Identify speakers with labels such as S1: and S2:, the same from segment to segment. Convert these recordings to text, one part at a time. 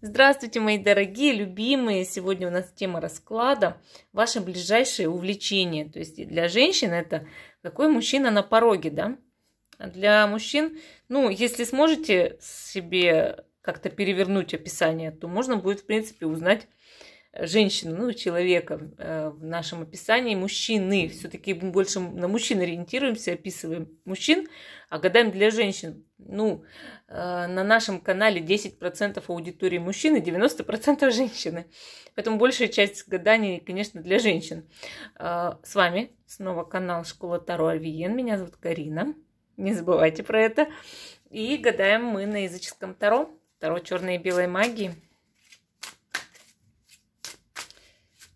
S1: Здравствуйте, мои дорогие, любимые! Сегодня у нас тема расклада «Ваше ближайшее увлечение». То есть для женщин это какой мужчина на пороге, да? А для мужчин, ну, если сможете себе как-то перевернуть описание, то можно будет, в принципе, узнать женщину, ну, человека э, в нашем описании, мужчины. Все-таки мы больше на мужчин ориентируемся, описываем мужчин, а гадаем для женщин. Ну, э, на нашем канале 10% аудитории мужчины, 90% женщины. Поэтому большая часть гаданий, конечно, для женщин. Э, с вами снова канал Школа Таро Альвиен. Меня зовут Карина. Не забывайте про это. И гадаем мы на языческом Таро. Таро черной и белой магии.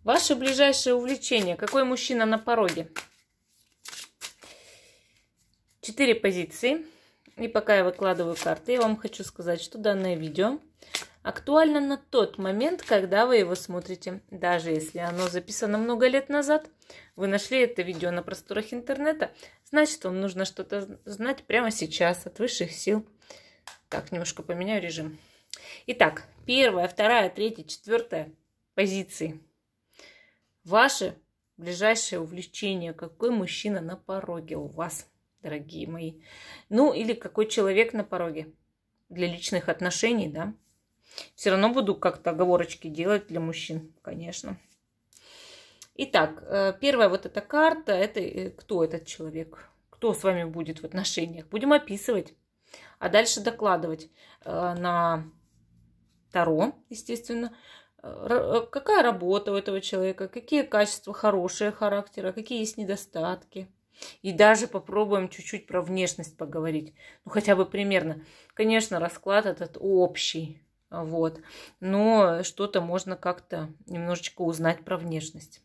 S1: Ваше ближайшее увлечение. Какой мужчина на пороге? Четыре позиции. И пока я выкладываю карты, я вам хочу сказать, что данное видео актуально на тот момент, когда вы его смотрите. Даже если оно записано много лет назад, вы нашли это видео на просторах интернета, значит, вам нужно что-то знать прямо сейчас от высших сил. Так, немножко поменяю режим. Итак, первая, вторая, третья, четвертая позиции – Ваше ближайшее увлечение, какой мужчина на пороге у вас, дорогие мои. Ну, или какой человек на пороге для личных отношений, да. Все равно буду как-то оговорочки делать для мужчин, конечно. Итак, э, первая вот эта карта, это э, кто этот человек, кто с вами будет в отношениях. Будем описывать, а дальше докладывать э, на Таро, естественно, Э, э, какая работа у этого человека, какие качества хорошие характера, какие есть недостатки. И даже попробуем чуть-чуть про внешность поговорить. Ну, хотя бы примерно. Конечно, расклад этот общий. Вот. Но что-то можно как-то немножечко узнать про внешность.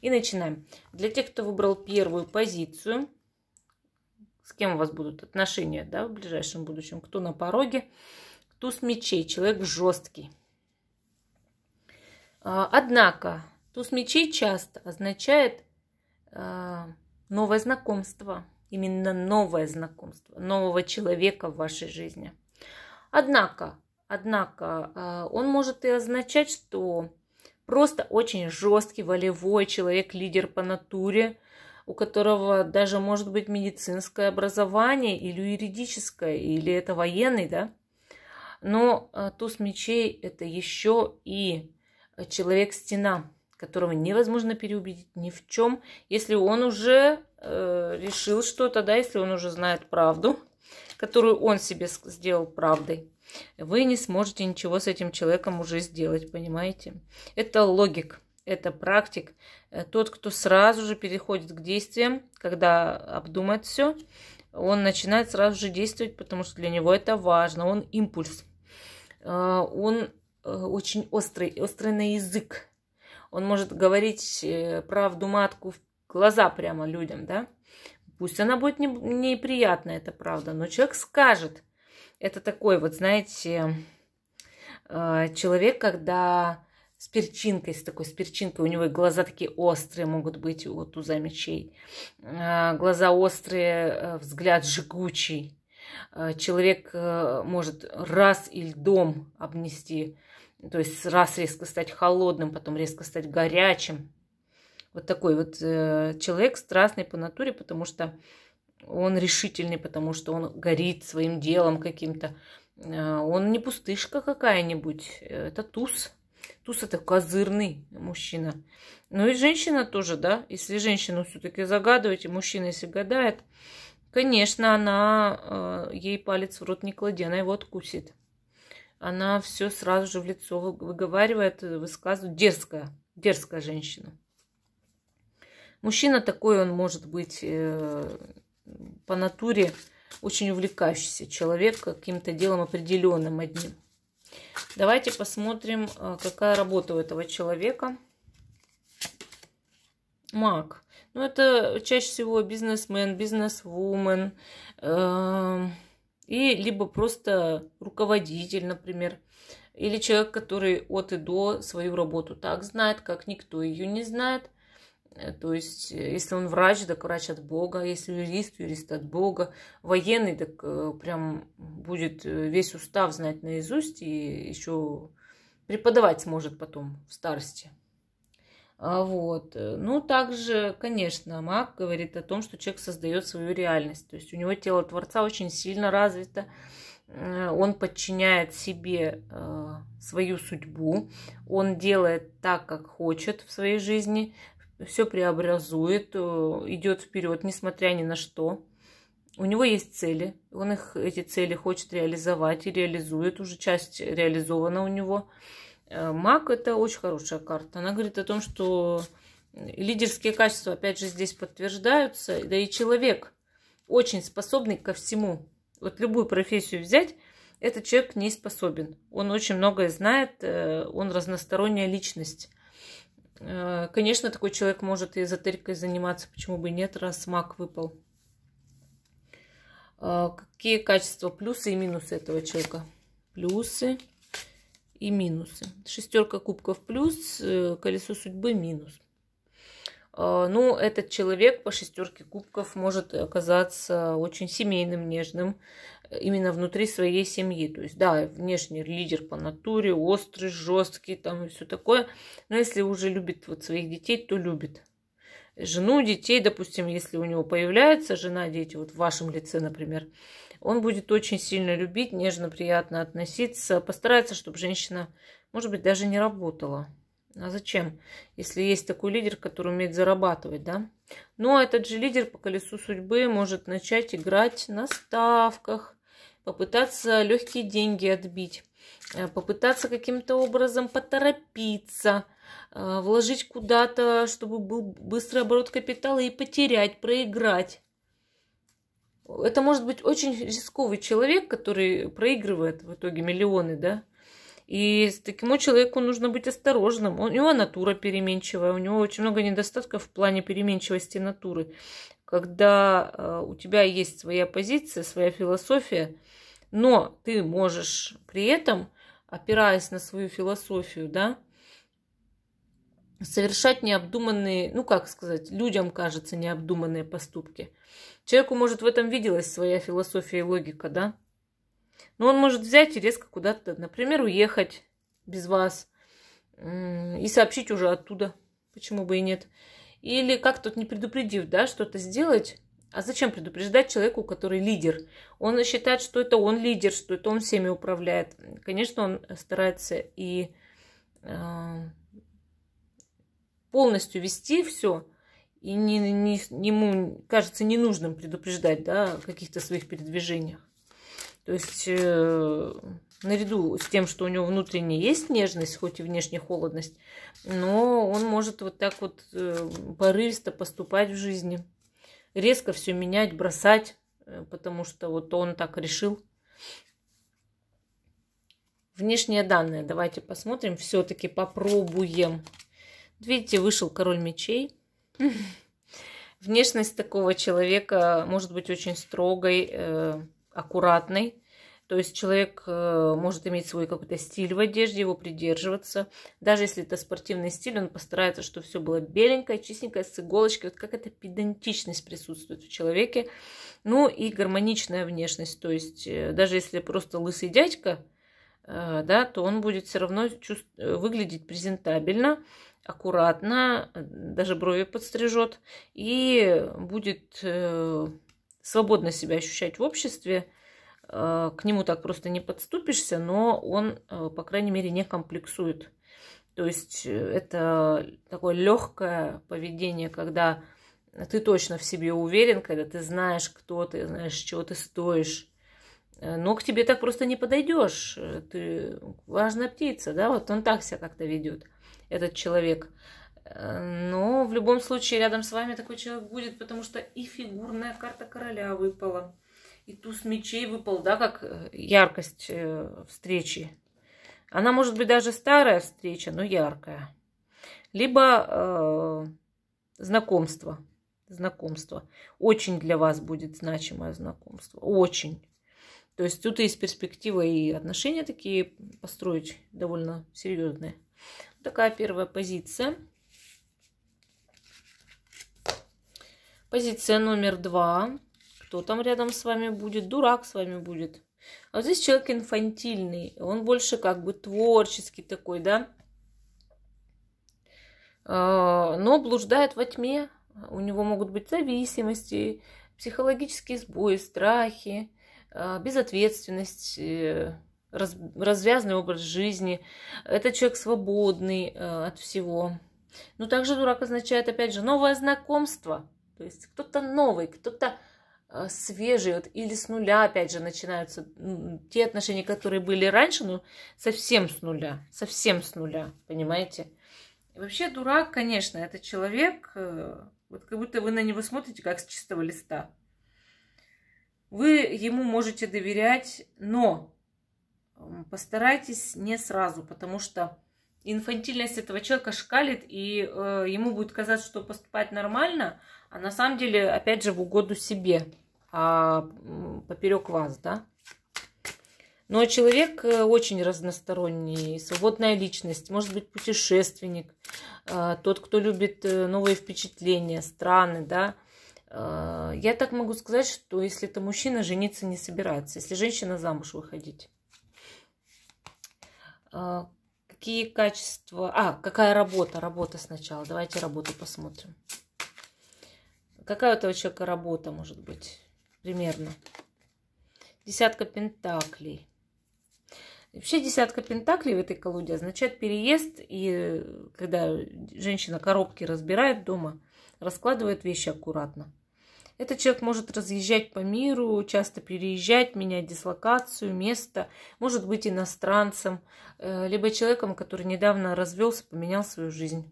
S1: И начинаем. Для тех, кто выбрал первую позицию, с кем у вас будут отношения да, в ближайшем будущем, кто на пороге, туз мечей, человек жесткий а, однако, туз мечей часто означает а, новое знакомство, именно новое знакомство, нового человека в вашей жизни. Однако, однако, а, он может и означать, что просто очень жесткий, волевой человек, лидер по натуре, у которого даже может быть медицинское образование или юридическое, или это военный, да. Но туз мечей это еще и человек-стена, которого невозможно переубедить ни в чем, если он уже э, решил что-то, да, если он уже знает правду, которую он себе сделал правдой. Вы не сможете ничего с этим человеком уже сделать, понимаете? Это логик, это практик. Э, тот, кто сразу же переходит к действиям, когда обдумает все, он начинает сразу же действовать, потому что для него это важно. Он импульс. Э, он Э, очень острый, острый на язык. Он может говорить э, правду матку в глаза прямо людям, да? Пусть она будет не, неприятна, это правда, но человек скажет. Это такой вот, знаете, э, человек, когда с перчинкой, с такой с перчинкой, у него глаза такие острые могут быть у туза мечей, глаза острые, взгляд жгучий. Человек может раз и льдом обнести то есть раз резко стать холодным, потом резко стать горячим. Вот такой вот э, человек страстный по натуре, потому что он решительный, потому что он горит своим делом каким-то. Э, он не пустышка какая-нибудь, это туз. Туз это козырный мужчина. Ну и женщина тоже, да. Если женщину все-таки загадываете, мужчина если гадает, конечно, она э, ей палец в рот не кладет, она его откусит она все сразу же в лицо выговаривает, э, высказывает. Дерзкая, дерзкая женщина. Мужчина такой, он может быть э, по натуре очень увлекающийся человек каким-то делом определенным одним. Давайте посмотрим, э, какая работа у этого человека. Маг. Ну, это чаще всего бизнесмен, бизнесвумен, э, и либо просто руководитель, например, или человек, который от и до свою работу так знает, как никто ее не знает. Э, то есть, э, если он врач, так врач от Бога, а если юрист, юрист от Бога, военный, так э, прям будет весь устав знать наизусть и еще преподавать сможет потом в старости. А, вот. Э, ну, также, конечно, маг говорит о том, что человек создает свою реальность. То есть у него тело Творца очень сильно развито. Э, он подчиняет себе а, свою судьбу. Он делает так, как хочет в своей жизни. Все преобразует, идет вперед, несмотря ни на что. У него есть цели. Он их, эти цели хочет реализовать и реализует. Уже часть реализована у него. Э, маг это очень хорошая карта. Она говорит о том, что лидерские качества, опять же, здесь подтверждаются. Да и человек очень способный ко всему. Вот любую профессию взять, этот человек не способен. Он очень многое знает, э, он разносторонняя личность. Э, конечно, такой человек может и эзотерикой заниматься, почему бы и нет, раз маг выпал. Какие качества, плюсы и минусы этого человека? Плюсы – и минусы. Шестерка кубков плюс, э, колесо судьбы минус. Э, ну, этот человек по шестерке кубков может оказаться очень семейным, нежным э, именно внутри своей семьи. То есть, да, внешний лидер по натуре, острый, жесткий, там и все такое. Но если уже любит вот своих детей, то любит жену, детей, допустим, если у него появляется жена, дети, вот в вашем лице, например, он будет очень сильно любить, нежно, приятно относиться. Постарается, чтобы женщина, может быть, даже не работала. А зачем, если есть такой лидер, который умеет зарабатывать, да? Но ну, а этот же лидер по колесу судьбы может начать играть на ставках, попытаться легкие деньги отбить, э, попытаться каким-то образом поторопиться, э, вложить куда-то, чтобы был быстрый оборот капитала и потерять, проиграть. Это может быть очень рисковый человек, который проигрывает в итоге миллионы, да. И с таким человеку нужно быть осторожным. У него натура переменчивая, у него очень много недостатков в плане переменчивости натуры. Когда э, у тебя есть своя позиция, своя философия, но ты можешь при этом, опираясь на свою философию, да, совершать необдуманные, ну как сказать, людям кажется необдуманные поступки. Человеку, может, в этом виделась своя философия и логика, да? Но он может взять и резко куда-то, например, уехать без вас и сообщить уже оттуда, почему бы и нет. Или как тут не предупредив, да, что-то сделать, а зачем предупреждать человеку, который лидер? Он считает, что это он лидер, что это он всеми управляет. Конечно, он старается и э, полностью вести все, и не, не, ему кажется ненужным предупреждать да, о каких-то своих передвижениях. То есть э, наряду с тем, что у него внутренне есть нежность, хоть и внешняя холодность, но он может вот так вот э, порывисто поступать в жизни, резко все менять, бросать, э, потому что вот он так решил. Внешние данные давайте посмотрим, все-таки попробуем. Видите, вышел король мечей. Внешность такого человека может быть очень строгой, э, аккуратной. То есть человек э, может иметь свой какой-то стиль в одежде, его придерживаться. Даже если это спортивный стиль, он постарается, чтобы все было беленькое, чистенькое, с иголочкой. Вот как эта педантичность присутствует в человеке. Ну и гармоничная внешность. То есть э, даже если просто лысый дядька, да, то он будет все равно выглядеть презентабельно, аккуратно, даже брови подстрижет и будет э, свободно себя ощущать в обществе. Э, к нему так просто не подступишься, но он, э, по крайней мере, не комплексует. То есть это такое легкое поведение, когда ты точно в себе уверен, когда ты знаешь, кто ты, знаешь, чего ты стоишь. Но к тебе так просто не подойдешь. Ты важная птица, да, вот он так себя как-то ведет этот человек. Э, но в любом случае рядом с вами такой человек будет, потому что и фигурная карта короля выпала, и туз мечей выпал, да, как э, яркость э, встречи. Она может быть даже старая встреча, но яркая. Либо э, знакомство. Знакомство. Очень для вас будет значимое знакомство. Очень. То есть тут есть перспектива и отношения такие построить довольно серьезные. Такая первая позиция. Позиция номер два. Кто там рядом с вами будет? Дурак с вами будет. А вот здесь человек инфантильный. Он больше как бы творческий такой, да? А, но блуждает во тьме. У него могут быть зависимости, психологические сбои, страхи. Э, безответственность, э, раз, развязный образ жизни. Это человек свободный э, от всего. Но также дурак означает, опять же, новое знакомство. То есть кто-то новый, кто-то свежий, вот, или с нуля, опять же, начинаются те отношения, которые были раньше, но совсем с нуля, совсем с нуля, понимаете? И вообще дурак, конечно, это человек, вот как будто вы на него смотрите, как с чистого листа. Вы ему можете доверять, но постарайтесь не сразу, потому что инфантильность этого человека шкалит, и э, ему будет казаться, что поступать нормально, а на самом деле, опять же, в угоду себе, а поперек вас, да. Но человек э, очень разносторонний, свободная личность, может быть, путешественник, э, тот, кто любит э, новые впечатления, страны, да, а, я так могу сказать, что если это мужчина, жениться не собирается. Если женщина, замуж выходить. А, какие качества... А, какая работа? Работа сначала. Давайте работу посмотрим. Какая у этого человека работа может быть? Примерно. Десятка пентаклей. Вообще десятка пентаклей в этой колоде означает переезд, и э, когда женщина коробки разбирает дома, раскладывает вещи аккуратно. Этот человек может разъезжать по миру, часто переезжать, менять дислокацию, место, может быть иностранцем, э, либо человеком, который недавно развелся, поменял свою жизнь.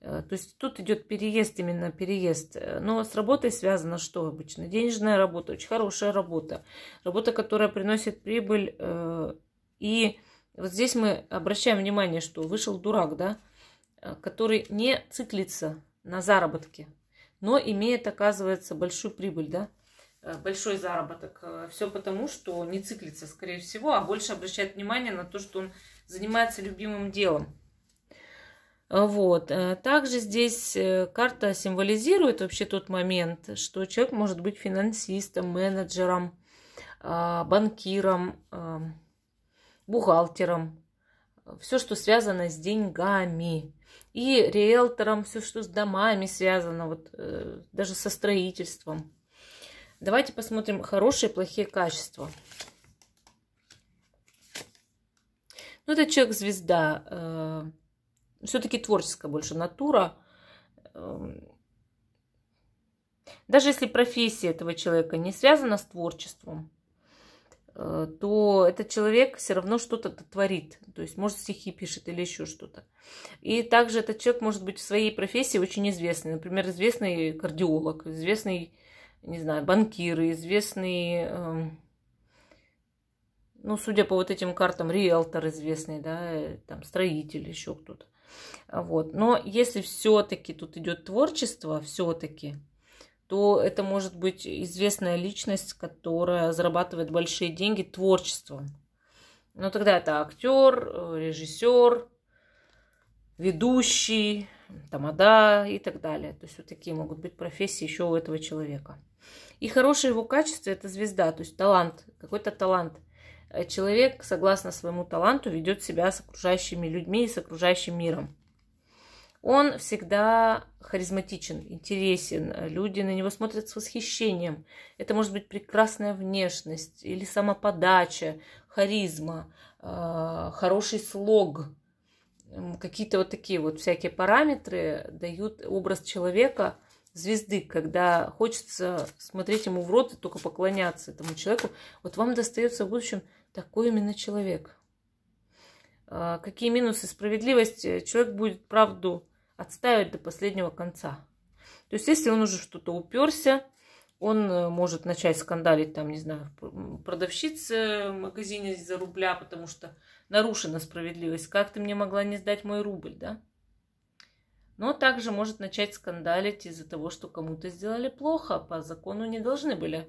S1: Э, то есть тут идет переезд, именно переезд. Э, но с работой связано что обычно? Денежная работа, очень хорошая работа. Работа, которая приносит прибыль. И вот здесь мы обращаем внимание, что вышел дурак, да, который не циклится на заработке но имеет, оказывается, большую прибыль, да, э, большой заработок. Э, Все потому, что не циклится, скорее всего, а больше обращает внимание на то, что он занимается любимым делом. Э, вот. Также здесь карта символизирует вообще тот момент, что человек может быть финансистом, менеджером, банкиром, эм, бухгалтером, все, что связано с деньгами, и риэлтором, все, что с домами связано, вот, э, даже со строительством. Давайте посмотрим хорошие и плохие качества. Ну, это человек-звезда, э, все-таки творческая больше натура. Эм, даже если профессия этого человека не связана с творчеством, Э, то этот человек все равно что-то творит. То есть, может, стихи пишет или еще что-то. И также этот человек может быть в своей профессии очень известный. Например, известный кардиолог, известный, не знаю, банкир, известный, эм, ну, судя по вот этим картам, риэлтор известный, да, э, там, строитель, еще кто-то. Вот. Но если все-таки тут идет творчество, все-таки, то это может быть известная личность, которая зарабатывает большие деньги творчеством. Но ну, тогда это актер, режиссер, ведущий, тамада и так далее. То есть вот такие могут быть профессии еще у этого человека. И хорошее его качество – это звезда, то есть талант, какой-то талант. Человек, согласно своему таланту, ведет себя с окружающими людьми и с окружающим миром. Он всегда харизматичен, интересен, люди на него смотрят с восхищением. Это может быть прекрасная внешность или самоподача, харизма, э, хороший слог. Какие-то вот такие вот всякие параметры дают образ человека – звезды, когда хочется смотреть ему в рот и только поклоняться этому человеку, вот вам достается в будущем такой именно человек. А, какие минусы? Справедливость. Человек будет правду отстаивать до последнего конца. То есть, если он уже что-то уперся, он э, может начать скандалить, там, не знаю, продавщица в магазине за рубля, потому что нарушена справедливость. Как ты мне могла не сдать мой рубль, да? Но также может начать скандалить из-за того, что кому-то сделали плохо, по закону не должны были.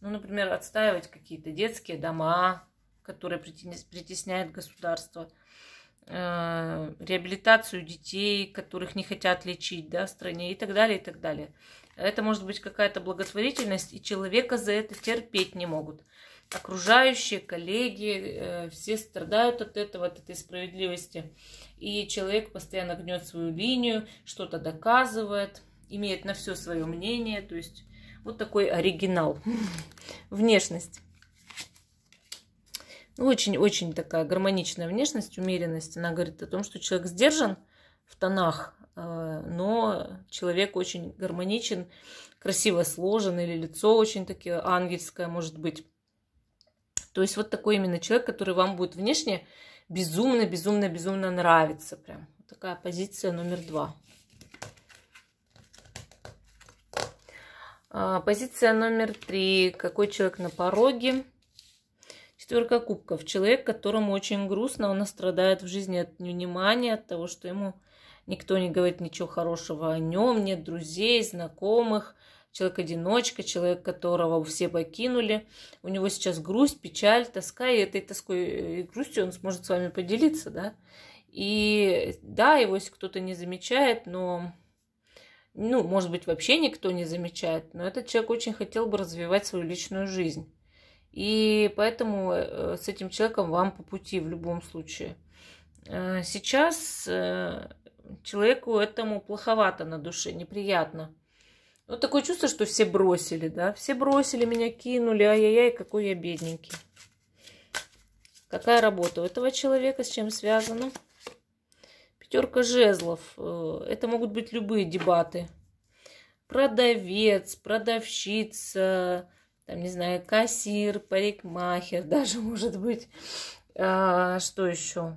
S1: Ну, например, отстаивать какие-то детские дома, которые притесняет государство. Э, реабилитацию детей, которых не хотят лечить да, в стране и так далее, и так далее. Это может быть какая-то благотворительность, и человека за это терпеть не могут. Окружающие, коллеги, э, все страдают от этого, от этой справедливости. И человек постоянно гнет свою линию, что-то доказывает, имеет на все свое мнение. То есть вот такой оригинал. Внешность. Очень-очень такая гармоничная внешность, умеренность. Она говорит о том, что человек сдержан в тонах, э, но человек очень гармоничен, красиво сложен, или лицо очень такое ангельское может быть. То есть вот такой именно человек, который вам будет внешне безумно, безумно, безумно нравиться, Прям такая позиция номер два. А, позиция номер три. Какой человек на пороге? Четверка кубков. Человек, которому очень грустно, он страдает в жизни от внимания, от того, что ему никто не говорит ничего хорошего о нем, нет друзей, знакомых. Человек-одиночка, человек, которого все покинули. У него сейчас грусть, печаль, тоска, и этой тоской и грустью он сможет с вами поделиться, да. И да, его если кто-то не замечает, но ну, может быть, вообще никто не замечает, но этот человек очень хотел бы развивать свою личную жизнь. И поэтому э, с этим человеком вам по пути в любом случае. Э, сейчас э, человеку этому плоховато на душе, неприятно. Ну, вот такое чувство, что все бросили, да? Все бросили, меня кинули, ай-яй-яй, какой я бедненький. Какая работа у этого человека, с чем связана? Пятерка жезлов. Это могут быть любые дебаты. Продавец, продавщица, там, не знаю, кассир, парикмахер, даже, может быть, а, что еще?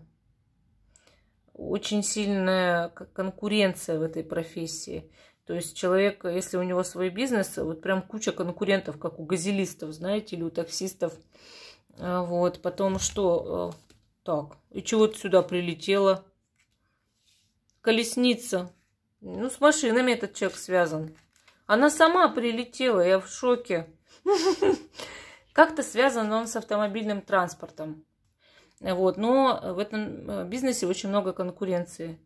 S1: Очень сильная конкуренция в этой профессии. То есть человек, если у него свой бизнес, вот прям куча конкурентов, как у газелистов, знаете, или у таксистов. А, вот, потом что? А, так, и чего ты сюда прилетела? Колесница. Ну, с машинами этот человек связан. Она сама прилетела, я в шоке. Как-то связан он с автомобильным транспортом. Вот, но в этом э, бизнесе очень много конкуренции.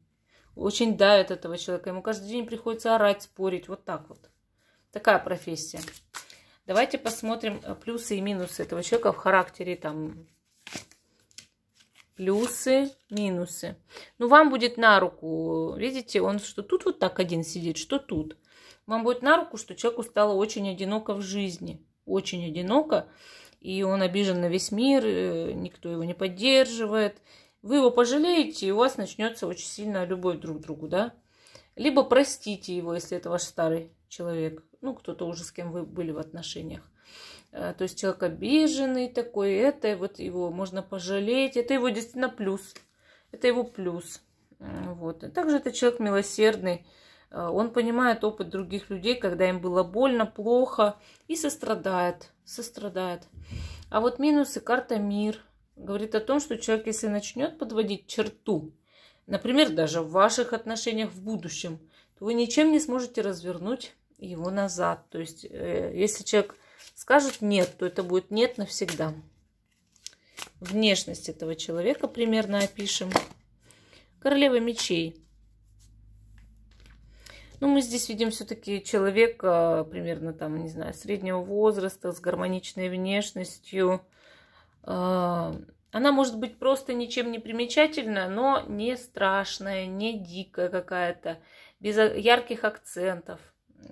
S1: Очень давят этого человека. Ему каждый день приходится орать, спорить. Вот так вот. Такая профессия. Давайте посмотрим э, плюсы и минусы этого человека в характере там плюсы, минусы. Ну, вам будет на руку. Видите, он что тут вот так один сидит, что тут. Вам будет на руку, что человеку стало очень одиноко в жизни очень одиноко, и он обижен на весь мир, э, никто его не поддерживает. Вы его пожалеете, и у вас начнется очень сильная любовь друг к другу, да? Либо простите его, если это ваш старый человек, ну, кто-то уже с кем вы были в отношениях. Э, то есть человек обиженный такой, это вот его можно пожалеть, это его действительно плюс, это его плюс. Вот. также это человек милосердный, Э, он понимает опыт других людей, когда им было больно, плохо, и сострадает, сострадает. А вот минусы карта мир говорит о том, что человек, если начнет подводить черту, например, даже в ваших отношениях в будущем, то вы ничем не сможете развернуть его назад. То есть, э, если человек скажет нет, то это будет нет навсегда. Внешность этого человека примерно опишем. Королева мечей. Ну, мы здесь видим все-таки человека э, примерно там, не знаю, среднего возраста, с гармоничной внешностью. Э, она может быть просто ничем не примечательная, но не страшная, не дикая какая-то, без ярких акцентов.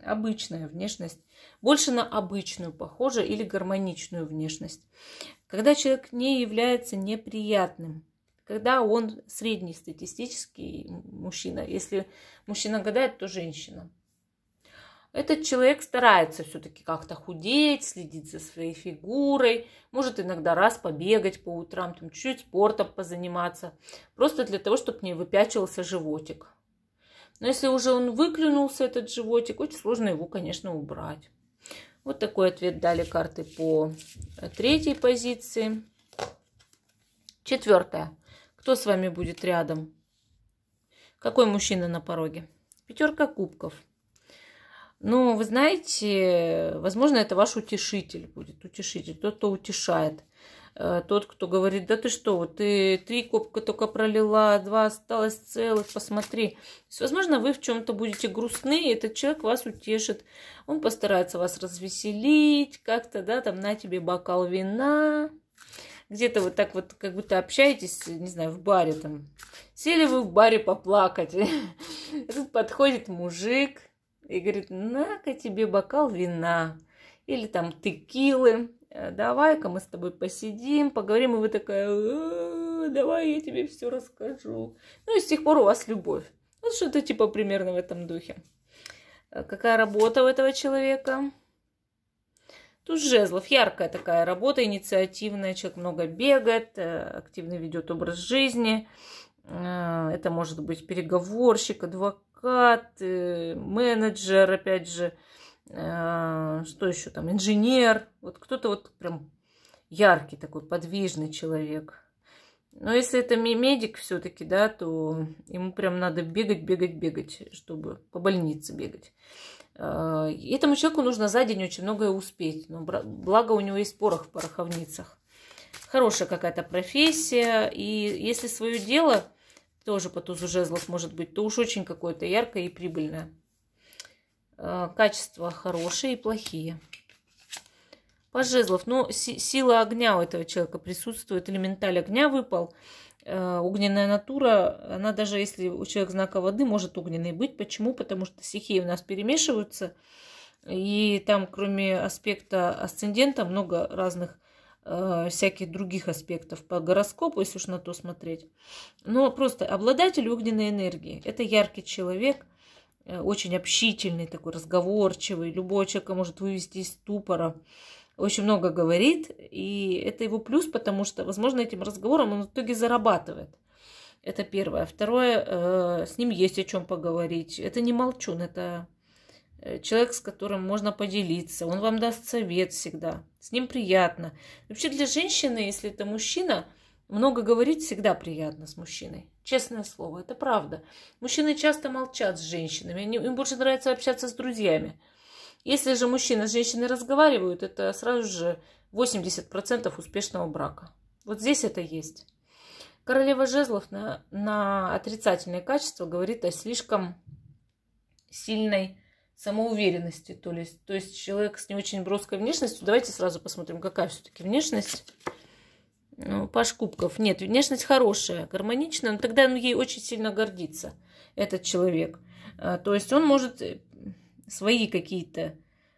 S1: Обычная внешность. Больше на обычную похожа или гармоничную внешность. Когда человек не является неприятным, когда он среднестатистический мужчина. Если мужчина гадает, то женщина. Этот человек старается все-таки как-то худеть, следить за своей фигурой, может иногда раз побегать по утрам, там чуть-чуть спортом позаниматься, просто для того, чтобы не выпячивался животик. Но если уже он выклюнулся, этот животик, очень сложно его, конечно, убрать. Вот такой ответ дали карты по третьей позиции. Четвертое. Кто с вами будет рядом? Какой мужчина на пороге? Пятерка кубков. Но ну, вы знаете, возможно, это ваш утешитель будет, утешитель, тот, кто утешает. Э, тот, кто говорит, да ты что, вот ты три кубка только пролила, два осталось целых, посмотри. возможно, вы в чем-то будете грустны, и этот человек вас утешит. Он постарается вас развеселить как-то, да, там, на тебе бокал вина, где-то вот так вот, как будто общаетесь, не знаю, в баре там. Сели вы в баре поплакать. Тут подходит мужик и говорит, на-ка тебе бокал вина или там текилы. Давай-ка мы с тобой посидим, поговорим, и вы такая, «Э, давай я тебе все расскажу. Ну и с тех пор у вас любовь. Вот что-то типа примерно в этом духе. Э, какая работа у этого человека? Туз жезлов. Яркая такая работа, инициативная. Человек много бегает, э, активно ведет образ жизни. Э, это может быть переговорщик, адвокат, э, менеджер, опять же, что еще там, инженер. Вот кто-то вот прям яркий такой, подвижный человек. Но если это медик все-таки, да, то ему прям надо бегать, бегать, бегать, чтобы по больнице бегать. Э, этому человеку нужно за день очень многое успеть. Но ну, благо у него есть порох в пороховницах. Хорошая какая-то профессия. И если свое дело тоже по тузу жезлов может быть, то уж очень какое-то яркое и прибыльное. Э, качества хорошие и плохие. По жезлов, но ну, сила огня у этого человека присутствует, элементаль огня выпал. Э, огненная натура, она даже если у человека знака воды, может огненной быть. Почему? Потому что стихии у нас перемешиваются. И там, кроме аспекта асцендента, много разных э, всяких других аспектов по гороскопу, если уж на то смотреть. Но просто обладатель огненной энергии – это яркий человек, э, очень общительный такой, разговорчивый. Любого человека может вывести из тупора очень много говорит, и это его плюс, потому что, возможно, этим разговором он в итоге зарабатывает. Это первое. Второе, э, с ним есть о чем поговорить. Это не молчун, это э, человек, с которым можно поделиться. Он вам даст совет всегда. С ним приятно. Вообще для женщины, если это мужчина, много говорить всегда приятно с мужчиной. Честное слово, это правда. Мужчины часто молчат с женщинами. Им больше нравится общаться с друзьями. Если же мужчина с женщиной разговаривают, это сразу же 80% успешного брака. Вот здесь это есть. Королева жезлов на, на отрицательные качества говорит о слишком сильной самоуверенности. То есть, то есть человек с не очень броской внешностью. Давайте сразу посмотрим, какая все-таки внешность. Ну, Паш Кубков. Нет, внешность хорошая, гармоничная, но тогда он ей очень сильно гордится, этот человек. А, то есть он может свои какие-то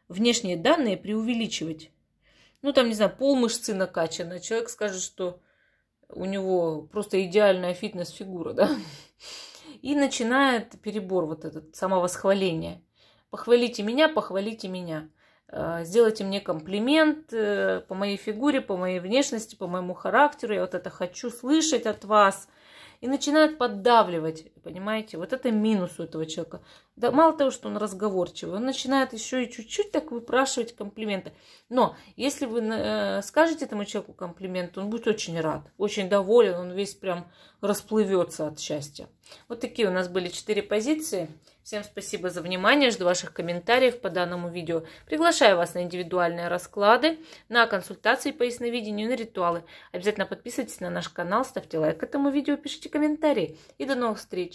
S1: внешние данные преувеличивать. Ну, там, не знаю, пол мышцы накачано. А человек скажет, что у него просто идеальная фитнес-фигура, да? И начинает перебор вот этот самовосхваления. Похвалите меня, похвалите меня. Э, сделайте мне комплимент э, по моей фигуре, по моей внешности, по моему характеру. Я вот это хочу слышать от вас – и начинает поддавливать, понимаете? Вот это минус у этого человека. Да, мало того, что он разговорчивый, он начинает еще и чуть-чуть так выпрашивать комплименты. Но если вы э, скажете этому человеку комплимент, он будет очень рад, очень доволен, он весь прям расплывется от счастья. Вот такие у нас были четыре позиции. Всем спасибо за внимание, жду ваших комментариев по данному видео. Приглашаю вас на индивидуальные расклады, на консультации по ясновидению, на ритуалы. Обязательно подписывайтесь на наш канал, ставьте лайк этому видео, пишите комментарии. И до новых встреч!